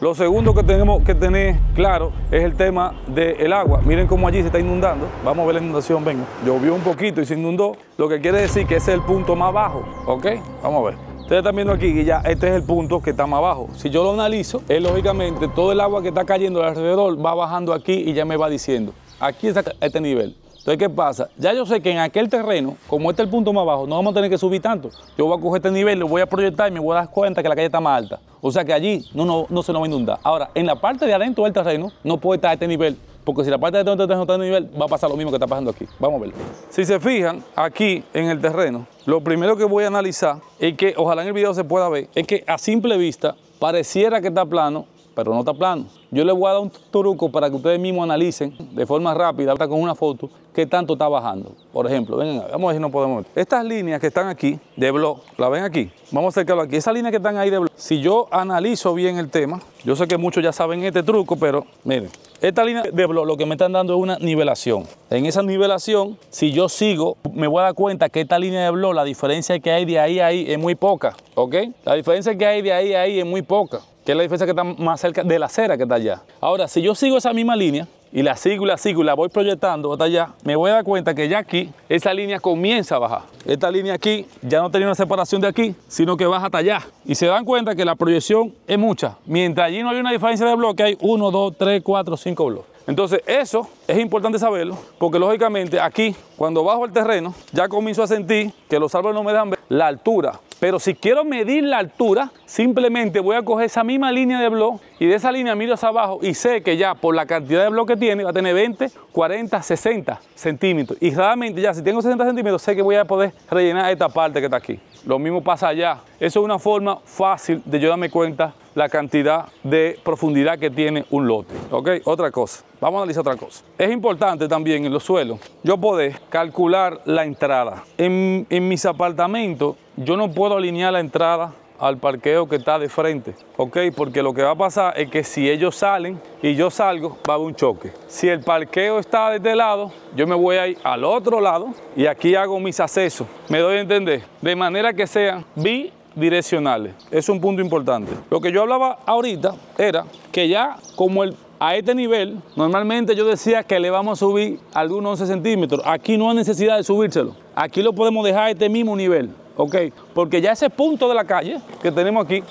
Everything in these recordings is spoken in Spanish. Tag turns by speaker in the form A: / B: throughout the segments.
A: Lo segundo que tenemos que tener claro es el tema del agua. Miren cómo allí se está inundando. Vamos a ver la inundación, venga. Llovió un poquito y se inundó, lo que quiere decir que ese es el punto más bajo, ¿ok? Vamos a ver. Ustedes están viendo aquí que ya este es el punto que está más abajo. Si yo lo analizo, es lógicamente todo el agua que está cayendo alrededor va bajando aquí y ya me va diciendo, aquí está este nivel. Entonces, ¿qué pasa? Ya yo sé que en aquel terreno, como este es el punto más bajo, no vamos a tener que subir tanto. Yo voy a coger este nivel, lo voy a proyectar y me voy a dar cuenta que la calle está más alta. O sea que allí no, no, se nos va a inundar. Ahora, en la parte de adentro del terreno no puede estar este nivel, porque si la parte de adentro del terreno está en este nivel, va a pasar lo mismo que está pasando aquí. Vamos a ver. Si se fijan, aquí en el terreno, lo primero que voy a analizar, es que ojalá en el video se pueda ver, es que a simple vista pareciera que está plano, pero no está plano. Yo les voy a dar un truco para que ustedes mismos analicen de forma rápida, con una foto, qué tanto está bajando. Por ejemplo, vengan, vamos a ver si no podemos ver. Estas líneas que están aquí de blog, la ven aquí. Vamos a acercarlo aquí. Esas líneas que están ahí de blog, si yo analizo bien el tema, yo sé que muchos ya saben este truco, pero miren, esta línea de blog lo que me están dando es una nivelación. En esa nivelación, si yo sigo, me voy a dar cuenta que esta línea de blog, la diferencia que hay de ahí a ahí es muy poca, ¿ok? La diferencia que hay de ahí a ahí es muy poca que es la diferencia que está más cerca de la acera que está allá. Ahora, si yo sigo esa misma línea y la sigo y la sigo y la voy proyectando hasta allá, me voy a dar cuenta que ya aquí esa línea comienza a bajar. Esta línea aquí ya no tenía una separación de aquí, sino que baja hasta allá. Y se dan cuenta que la proyección es mucha. Mientras allí no hay una diferencia de bloque, hay 1, 2, 3, 4, 5 bloques. Entonces eso es importante saberlo porque lógicamente aquí cuando bajo el terreno ya comienzo a sentir que los árboles no me dan ver la altura pero si quiero medir la altura, simplemente voy a coger esa misma línea de blog y de esa línea miro hacia abajo y sé que ya por la cantidad de blog que tiene va a tener 20, 40, 60 centímetros. Y realmente ya si tengo 60 centímetros sé que voy a poder rellenar esta parte que está aquí. Lo mismo pasa allá. Eso es una forma fácil de yo darme cuenta la cantidad de profundidad que tiene un lote. ¿Ok? Otra cosa. Vamos a analizar otra cosa. Es importante también en los suelos yo poder calcular la entrada. En, mis apartamentos yo no puedo alinear la entrada al parqueo que está de frente, ¿ok? Porque lo que va a pasar es que si ellos salen y yo salgo, va a haber un choque. Si el parqueo está de este lado, yo me voy a ir al otro lado y aquí hago mis accesos. ¿Me doy a entender? De manera que sea bi direccionales. Es un punto importante. Lo que yo hablaba ahorita era que ya como el, a este nivel, normalmente yo decía que le vamos a subir algunos 11 centímetros. Aquí no hay necesidad de subírselo. Aquí lo podemos dejar a este mismo nivel. ¿ok? Porque ya ese punto de la calle que tenemos aquí,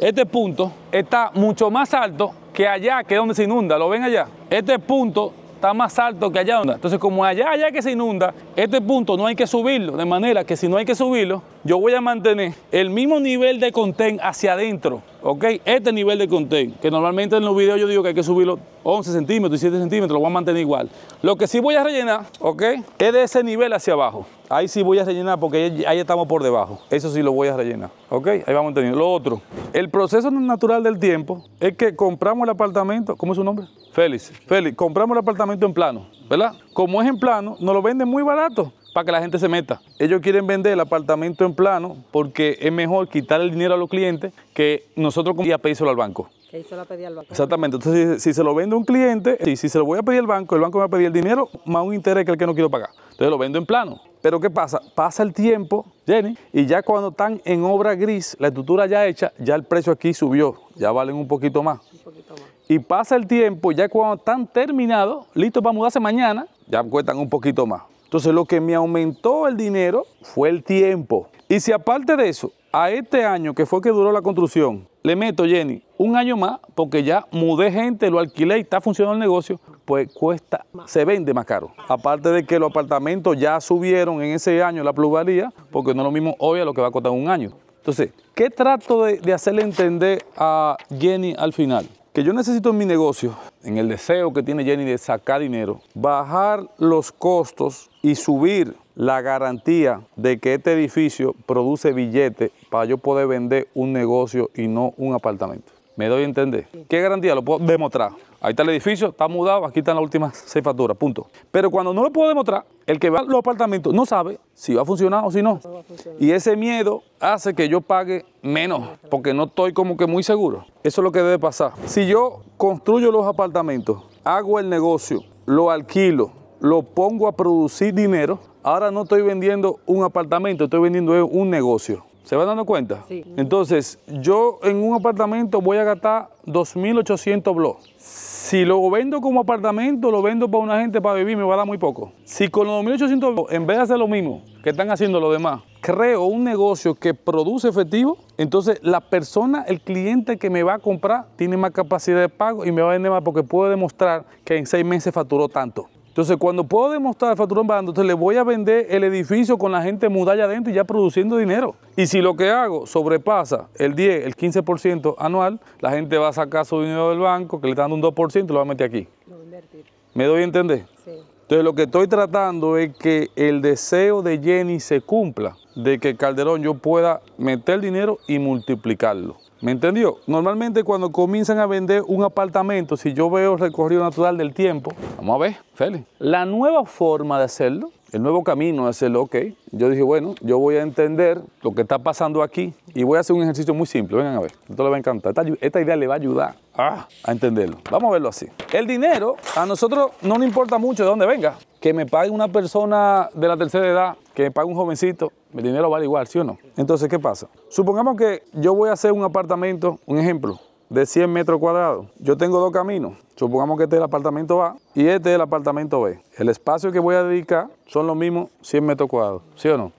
A: este punto está mucho más alto que allá, que es donde se inunda, ¿lo ven allá? Este punto está más alto que allá donde. Entonces, como allá, allá que se inunda, este punto no hay que subirlo, de manera que si no hay que subirlo, yo voy a mantener el mismo nivel de content hacia adentro, ¿ok? Este nivel de content, que normalmente en los videos yo digo que hay que subirlo 11 centímetros, y 7 centímetros, lo voy a mantener igual. Lo que sí voy a rellenar, ¿ok? Es de ese nivel hacia abajo. Ahí sí voy a rellenar porque ahí estamos por debajo. Eso sí lo voy a rellenar, ¿ok? Ahí vamos a tener Lo otro, el proceso natural del tiempo es que compramos el apartamento, ¿cómo es su nombre? Félix. Félix, compramos el apartamento en plano, ¿verdad? Como es en plano, nos lo venden muy barato para que la gente se meta. Ellos quieren vender el apartamento en plano porque es mejor quitar el dinero a los clientes que nosotros y a pedírselo al banco. Que al banco. Exactamente. Entonces, si, se lo vende un cliente, y si, se lo voy a pedir al banco, el banco me va a pedir el dinero más un interés que el que no quiero pagar. Entonces lo vendo en plano. Pero ¿qué pasa? Pasa el tiempo, Jenny, y ya cuando están en obra gris, la estructura ya hecha, ya el precio aquí subió, ya valen un poquito más. Un poquito más. Y pasa el tiempo, ya cuando están terminados, listos para mudarse mañana, ya cuestan un poquito más. Entonces lo que me aumentó el dinero fue el tiempo. Y si aparte de eso, a este año que fue que duró la construcción, le meto, Jenny, un año más, porque ya mudé gente, lo alquilé y está funcionando el negocio, pues cuesta, se vende más caro. Aparte de que los apartamentos ya subieron en ese año la plusvalía, porque no es lo mismo hoy a lo que va a costar un año. Entonces, ¿qué trato de hacerle entender a Jenny al final? que yo necesito en mi negocio, en el deseo que tiene Jenny de sacar dinero, bajar los costos y subir la garantía de que este edificio produce billete para yo poder vender un negocio y no un apartamento. ¿Me doy a entender? ¿Qué garantía lo puedo demostrar? Ahí está el edificio, está mudado, aquí están las últimas seis facturas, punto. Pero cuando no lo puedo demostrar, el que va a los apartamentos no sabe si va a funcionar o si no. no y ese miedo hace que yo pague menos, porque no estoy como que muy seguro. Eso es lo que debe pasar. Si yo construyo los apartamentos, hago el negocio, lo alquilo, lo pongo a producir dinero, ahora no estoy vendiendo un apartamento, estoy vendiendo un negocio. ¿Se va dando cuenta? Sí. Entonces, yo en un apartamento voy a gastar 2.800 blogs. Si lo vendo como apartamento, lo vendo para una gente para vivir, me va a dar muy poco. Si con los 2.800 blogs, en vez de hacer lo mismo que están haciendo los demás, creo un negocio que produce efectivo, entonces la persona, el cliente que me va a comprar, tiene más capacidad de pago y me va a vender más porque puede demostrar que en seis meses facturó tanto. Entonces, cuando puedo demostrar factura en bando, entonces le voy a vender el edificio con la gente mudada allá adentro y ya produciendo dinero. Y si lo que hago sobrepasa el 10, el 15% anual, la gente va a sacar su dinero del banco, que le está dando un 2%, y lo va a meter aquí. Lo invertir. ¿Me doy a entender? Sí. Entonces, lo que estoy tratando es que el deseo de Jenny se cumpla, de que Calderón yo pueda meter dinero y multiplicarlo. ¿Me entendió? Normalmente cuando comienzan a vender un apartamento, si yo veo el recorrido natural del tiempo, vamos a ver, Félix, la nueva forma de hacerlo el nuevo camino es el ok. Yo dije, bueno, yo voy a entender lo que está pasando aquí y voy a hacer un ejercicio muy simple. Vengan a ver, esto les va a encantar. Esta, idea le va a ayudar a entenderlo. Vamos a verlo así. El dinero a nosotros no nos importa mucho de dónde venga. Que me pague una persona de la tercera edad, que me pague un jovencito, mi dinero vale igual, ¿sí o no? Entonces, ¿qué pasa? Supongamos que yo voy a hacer un apartamento, un ejemplo, de 100 metros cuadrados. Yo tengo dos caminos. Supongamos que este es el apartamento A y este es el apartamento B. El espacio que voy a dedicar son los mismos 100 metros cuadrados, ¿sí o no?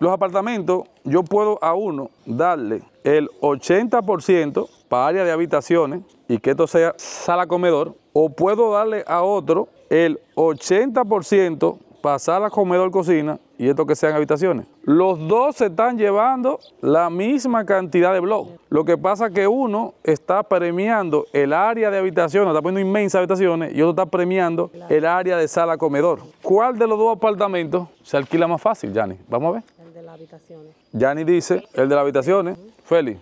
A: Los apartamentos, yo puedo a uno darle el 80% para área de habitaciones y que esto sea sala comedor, o puedo darle a otro el 80% pasar a comedor cocina y esto que sean habitaciones. Los dos se están llevando la misma cantidad de blogs. Lo que pasa es que uno está premiando el área de habitaciones, está poniendo inmensas habitaciones, y otro está premiando el área de sala comedor. ¿Cuál de los dos apartamentos se alquila más fácil, Yanni? Vamos a ver. El de las habitaciones. Yanni dice, el de las habitaciones. Feli.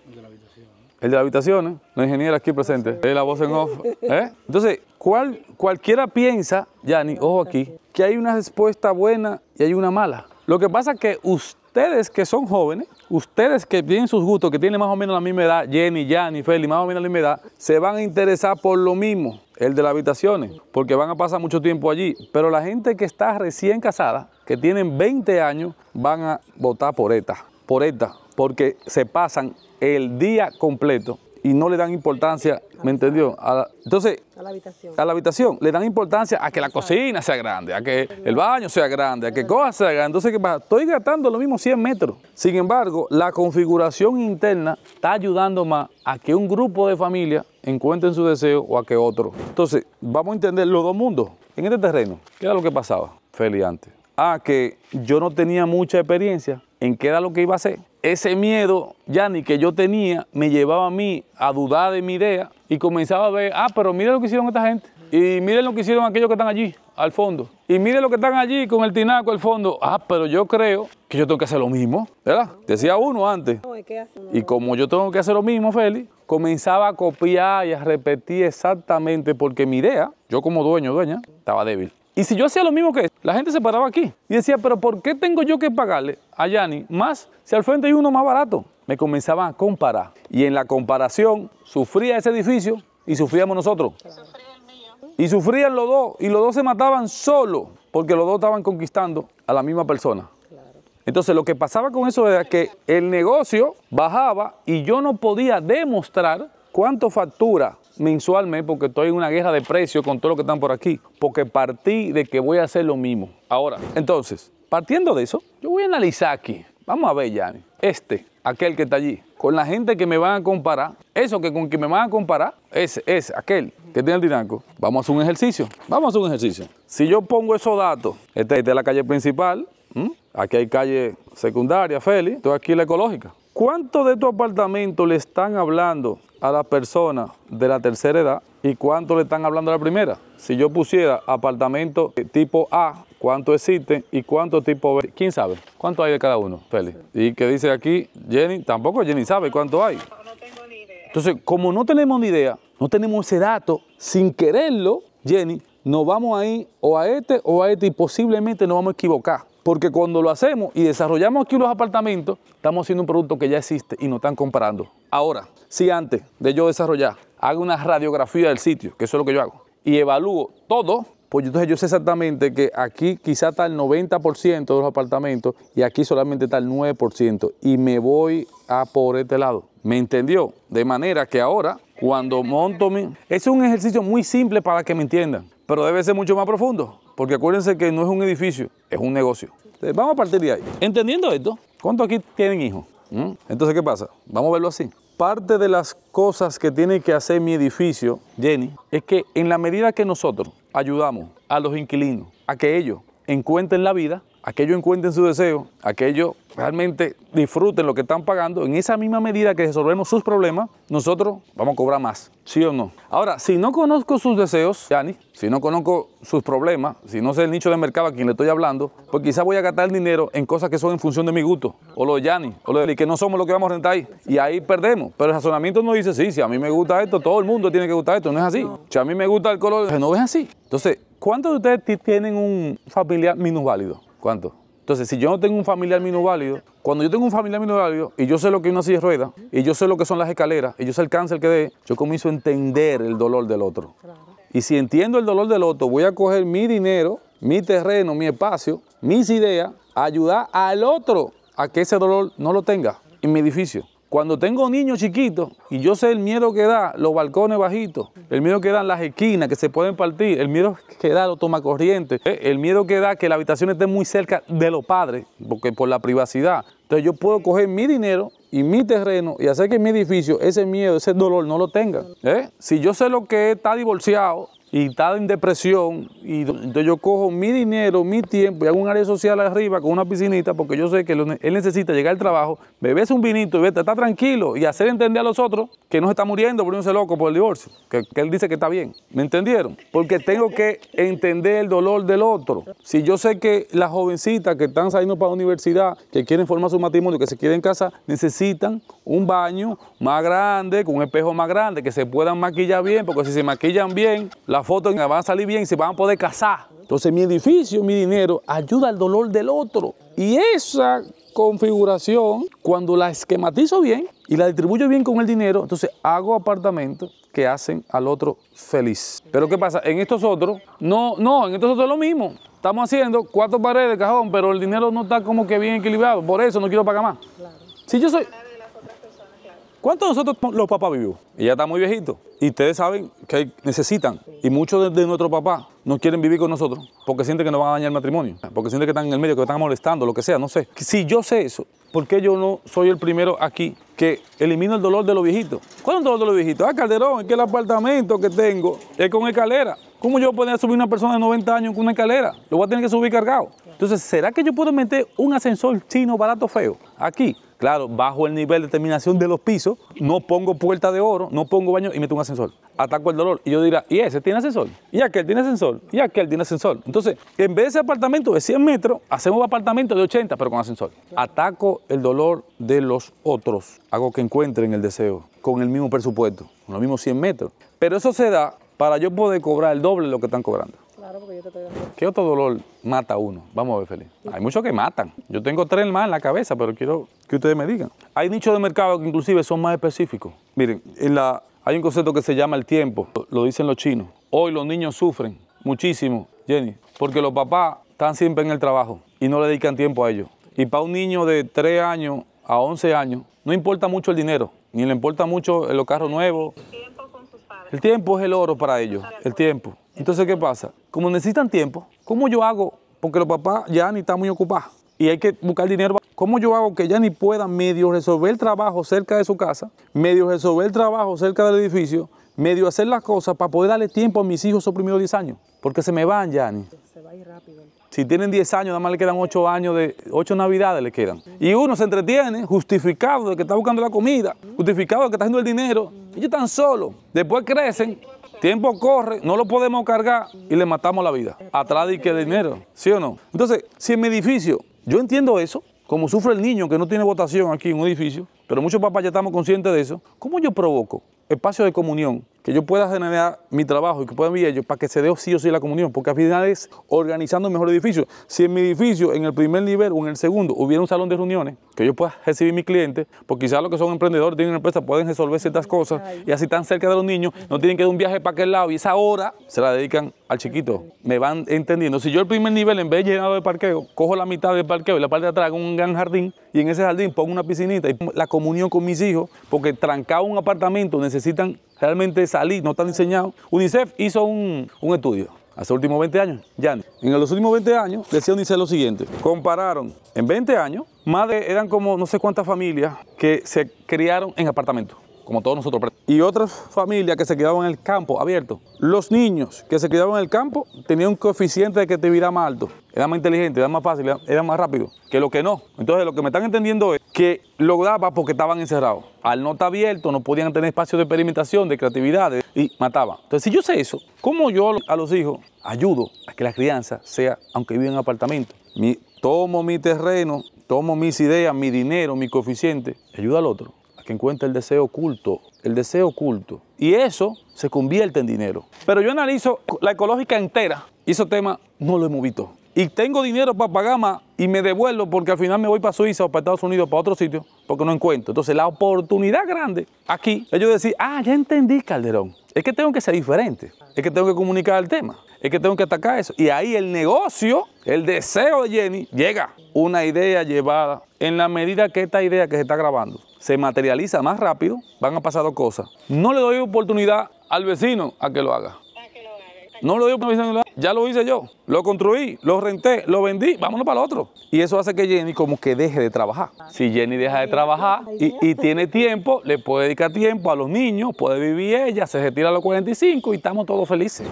A: El de las habitaciones, la ingeniera aquí presente, la voz en off. ¿Eh? Entonces, cualquiera piensa, Yanni, ojo aquí, que hay una respuesta buena y hay una mala. Lo que pasa es que ustedes que son jóvenes, ustedes que tienen sus gustos, que tienen más o menos la misma edad, Jenny, Yanni, Feli, más o menos la misma edad, se van a interesar por lo mismo, el de las habitaciones, porque van a pasar mucho tiempo allí. Pero la gente que está recién casada, que tienen 20 años, van a votar por ETA, por ETA, porque se pasan el día completo y no le dan importancia, ¿me entendió? A la, entonces, a la, habitación. Le dan importancia a que la cocina sea grande, a que el baño sea grande, a que cosas sea grande. Entonces, ¿qué pasa? Estoy gastando lo mismo 100 metros. Sin embargo, la configuración interna está ayudando más a que un grupo de familia encuentren su deseo o a que otro. Entonces, vamos a entender los dos mundos. En este terreno, ¿qué era lo que pasaba? Feli antes. Ah, que yo no tenía mucha experiencia, en qué era lo que iba a hacer. Ese miedo, ya ni que yo tenía, me llevaba a mí a dudar de mi idea y comenzaba a ver, ah, pero mire lo que hicieron esta gente. Y miren lo que hicieron aquellos que están allí, al fondo. Y miren lo que están allí con el tinaco al fondo. Ah, pero yo creo que yo tengo que hacer lo mismo, ¿verdad? Decía uno antes. Y como yo tengo que hacer lo mismo, Félix, comenzaba a copiar y a repetir exactamente porque mi idea, yo como dueño, dueña, estaba débil. Y si yo hacía lo mismo que él, la gente se paraba aquí y decía, pero ¿por qué tengo yo que pagarle a Yanni más si al frente hay uno más barato? Me comenzaban a comparar. Y en la comparación sufría ese edificio y sufríamos nosotros. Y sufrían los dos, y los dos se mataban solo, porque los dos estaban conquistando a la misma persona. Entonces lo que pasaba con eso era que el negocio bajaba y yo no podía demostrar cuánto factura mensualmente porque estoy en una guerra de precios con todo lo que están por aquí, porque partí de que voy a hacer lo mismo. Ahora, entonces, partiendo de eso, yo voy a analizar aquí. Vamos a ver, ya este, aquel que está allí, con la gente que me van a comparar, eso que con quien me van a comparar, ese, es aquel que tiene el dinanco. Vamos a hacer un ejercicio, vamos a hacer un ejercicio. Si yo pongo esos datos, esta, es la calle principal, aquí hay calle secundaria, Félix, esto aquí la ecológica. ¿Cuánto de tu apartamento le están hablando a las personas de la tercera edad y cuánto le están hablando a la primera? Si yo pusiera apartamento tipo A, ¿cuánto existe y cuánto tipo B? ¿Quién sabe? ¿Cuánto hay de cada uno, Félix? Y qué dice aquí Jenny, tampoco Jenny sabe cuánto hay. No tengo ni idea. Entonces, como no tenemos ni idea, no tenemos ese dato, sin quererlo, Jenny, nos vamos a ir o a este o a este y posiblemente nos vamos a equivocar. Porque cuando lo hacemos y desarrollamos aquí los apartamentos, estamos haciendo un producto que ya existe y nos están comparando. Ahora, si antes de yo desarrollar, hago una radiografía del sitio, que eso es lo que yo hago, y evalúo todo, pues entonces yo sé exactamente que aquí quizá está el 90% de los apartamentos y aquí solamente está el 9% y me voy a por este lado. ¿Me entendió? De manera que ahora cuando monto mi... Es un ejercicio muy simple para que me entiendan, pero debe ser mucho más profundo porque acuérdense que no es un edificio, es un negocio. Entonces, vamos a partir de ahí. Entendiendo esto, ¿cuántos aquí tienen hijos? ¿Mm? Entonces, ¿qué pasa? Vamos a verlo así. Parte de las cosas que tiene que hacer mi edificio, Jenny, es que en la medida que nosotros ayudamos a los inquilinos a que ellos encuentren la vida, aquello encuentren su deseo, aquello realmente disfruten lo que están pagando, en esa misma medida que resolvemos sus problemas, nosotros vamos a cobrar más, ¿sí o no? Ahora, si no conozco sus deseos, Yani, si no conozco sus problemas, si no sé el nicho de mercado a quien le estoy hablando, pues quizás voy a gastar el dinero en cosas que son en función de mi gusto, o lo de Yani, o lo y que no somos lo que vamos a rentar ahí, y ahí perdemos. Pero el razonamiento no dice, sí, si a mí me gusta esto, todo el mundo tiene que gustar esto, no es así. Si a mí me gusta el color, no es así. Entonces, ¿cuántos de ustedes tienen un familiar minusválido? ¿Cuánto? Entonces, si yo no tengo un familiar válido, cuando yo tengo un familiar válido y yo sé lo que es una silla de ruedas, y yo sé lo que son las escaleras, y yo sé el cáncer que dé, yo comienzo a entender el dolor del otro. Y si entiendo el dolor del otro, voy a coger mi dinero, mi terreno, mi espacio, mis ideas, ayudar al otro a que ese dolor no lo tenga en mi edificio. Cuando tengo niños chiquitos y yo sé el miedo que da los balcones bajitos, el miedo que dan las esquinas que se pueden partir, el miedo que da los tomacorrientes, eh, el miedo que da que la habitación esté muy cerca de los padres, porque por la privacidad. Entonces yo puedo coger mi dinero y mi terreno y hacer que mi edificio ese miedo, ese dolor no lo tenga. ¿eh? Si yo sé lo que está divorciado, y está en depresión. Y entonces yo cojo mi dinero, mi tiempo y hago un área social arriba con una piscinita porque yo sé que él necesita llegar al trabajo, beberse un vinito y vete, está tranquilo y hacer entender a los otros que no se está muriendo por irse loco por el divorcio, que, él dice que está bien. ¿Me entendieron? Porque tengo que entender el dolor del otro. Si yo sé que las jovencitas que están saliendo para la universidad, que quieren formar su matrimonio, que se quieren casar, necesitan un baño más grande, con un espejo más grande, que se puedan maquillar bien, porque si se maquillan bien, la y me van a salir bien se van a poder casar. Entonces mi edificio, mi dinero, ayuda al dolor del otro. Y esa configuración, cuando la esquematizo bien y la distribuyo bien con el dinero, entonces hago apartamentos que hacen al otro feliz. Pero ¿qué pasa? En estos otros, no, no, en estos otros es lo mismo. Estamos haciendo cuatro paredes de cajón, pero el dinero no está como que bien equilibrado. Por eso no quiero pagar más. Si yo soy... ¿Cuántos de nosotros los papás vivimos? Y ya está muy viejito. Y ustedes saben que necesitan. Y muchos de, nuestros papás no quieren vivir con nosotros porque sienten que nos van a dañar el matrimonio, porque sienten que están en el medio, que están molestando, lo que sea, no sé. Si yo sé eso, ¿por qué yo no soy el primero aquí que elimino el dolor de los viejitos? ¿Cuál es el dolor de los viejitos? Ah, Calderón, es que el apartamento que tengo es con escalera. ¿Cómo yo podría subir una persona de 90 años con una escalera? Lo voy a tener que subir cargado. Entonces, ¿será que yo puedo meter un ascensor chino barato feo aquí? Claro, bajo el nivel de terminación de los pisos, no pongo puerta de oro, no pongo baño y meto un ascensor. Ataco el dolor. Y yo dirá, ¿y ese tiene ascensor? ¿Y aquel tiene ascensor? ¿Y aquel tiene ascensor? Entonces, en vez de ese apartamento de 100 metros, hacemos un apartamento de 80, pero con ascensor. Ataco el dolor de los otros. Hago que encuentren el deseo con el mismo presupuesto, con los mismos 100 metros. Pero eso se da para yo poder cobrar el doble de lo que están cobrando. ¿Qué otro dolor mata a uno? Vamos a ver, Felipe. Hay muchos que matan. Yo tengo tres más en la cabeza, pero quiero que ustedes me digan. Hay nichos de mercado que inclusive son más específicos. Miren, hay un concepto que se llama el tiempo. Lo dicen los chinos. Hoy los niños sufren muchísimo, Jenny, porque los papás están siempre en el trabajo y no le dedican tiempo a ellos. Y para un niño de 3 años a 11 años, no importa mucho el dinero, ni le importa mucho los carros nuevos. El tiempo es el oro para ellos, el tiempo. Entonces, ¿qué pasa? Como necesitan tiempo, ¿cómo yo hago? Porque los papás ya ni están muy ocupados y hay que buscar dinero. ¿Cómo yo hago que ya ni medio resolver el trabajo cerca de su casa, medio resolver el trabajo cerca del edificio, medio hacer las cosas para poder darle tiempo a mis hijos esos primeros 10 años? Porque se me van, ni. Se va y rápido. Si tienen 10 años, nada más le quedan 8 años de 8 navidades le quedan. Y uno se entretiene justificado de que está buscando la comida, justificado de que está haciendo el dinero. Ellos están solos. Después crecen Tiempo corre, no lo podemos cargar y le matamos la vida. Atrás de que dinero, ¿sí o no? Entonces, si en mi edificio, yo entiendo eso, como sufre el niño que no tiene votación aquí en un edificio, pero muchos papás ya estamos conscientes de eso, ¿cómo yo provoco espacio de comunión que yo pueda generar mi trabajo y que puedan vivir ellos para que se dé sí o sí la comunión, porque al final es organizando mejor edificio. Si en mi edificio, en el primer nivel o en el segundo, hubiera un salón de reuniones, que yo pueda recibir mis clientes, porque quizás los que son emprendedores tienen una empresa, pueden resolver ciertas cosas y así están cerca de los niños, no tienen que dar un viaje para aquel lado y esa hora se la dedican al chiquito. Me van entendiendo. Si yo el primer nivel, en vez de llenarlo al parqueo, cojo la mitad del parqueo y la parte de atrás hago un gran jardín y en ese jardín pongo una piscinita y la comunión con mis hijos, porque trancado un apartamento necesitan realmente salir, no están diseñados. UNICEF hizo un, estudio hace los últimos 20 años, ya. En los últimos 20 años decía UNICEF lo siguiente, compararon en 20 años, más de, eran como no sé cuántas familias que se criaron en apartamentos como todos nosotros. Y otras familias que se quedaban en el campo abierto. Los niños que se quedaban en el campo tenían un coeficiente de creatividad más alto. Era más inteligente, era más fácil, era más rápido que lo que no. Entonces lo que me están entendiendo es que lo daba porque estaban encerrados. Al no estar abierto no podían tener espacio de experimentación, de creatividad y mataban. Entonces si yo sé eso, ¿cómo yo a los hijos ayudo a que la crianza sea, aunque vivan en apartamento? tomo mi terreno, tomo mis ideas, mi dinero, mi coeficiente, ayuda al otro encuentra el deseo oculto, el deseo oculto. Y eso se convierte en dinero. Pero yo analizo la ecológica entera y ese tema no lo he movido. Y tengo dinero para pagar más y me devuelvo porque al final me voy para Suiza o para Estados Unidos o para otro sitio porque no encuentro. Entonces la oportunidad grande aquí, ellos decir, ah, ya entendí Calderón. Es que tengo que ser diferente, es que tengo que comunicar el tema, es que tengo que atacar eso. Y ahí el negocio, el deseo de Jenny, llega. Una idea llevada. En la medida que esta idea que se está grabando se materializa más rápido, van a pasar dos cosas. No le doy oportunidad al vecino a que lo haga. No le doy oportunidad ya lo hice yo, lo construí, lo renté, lo vendí, vámonos para el otro. Y eso hace que Jenny como que deje de trabajar. Si Jenny deja de trabajar y, tiene tiempo, le puede dedicar tiempo a los niños, puede vivir ella, se retira a los 45 y estamos todos felices.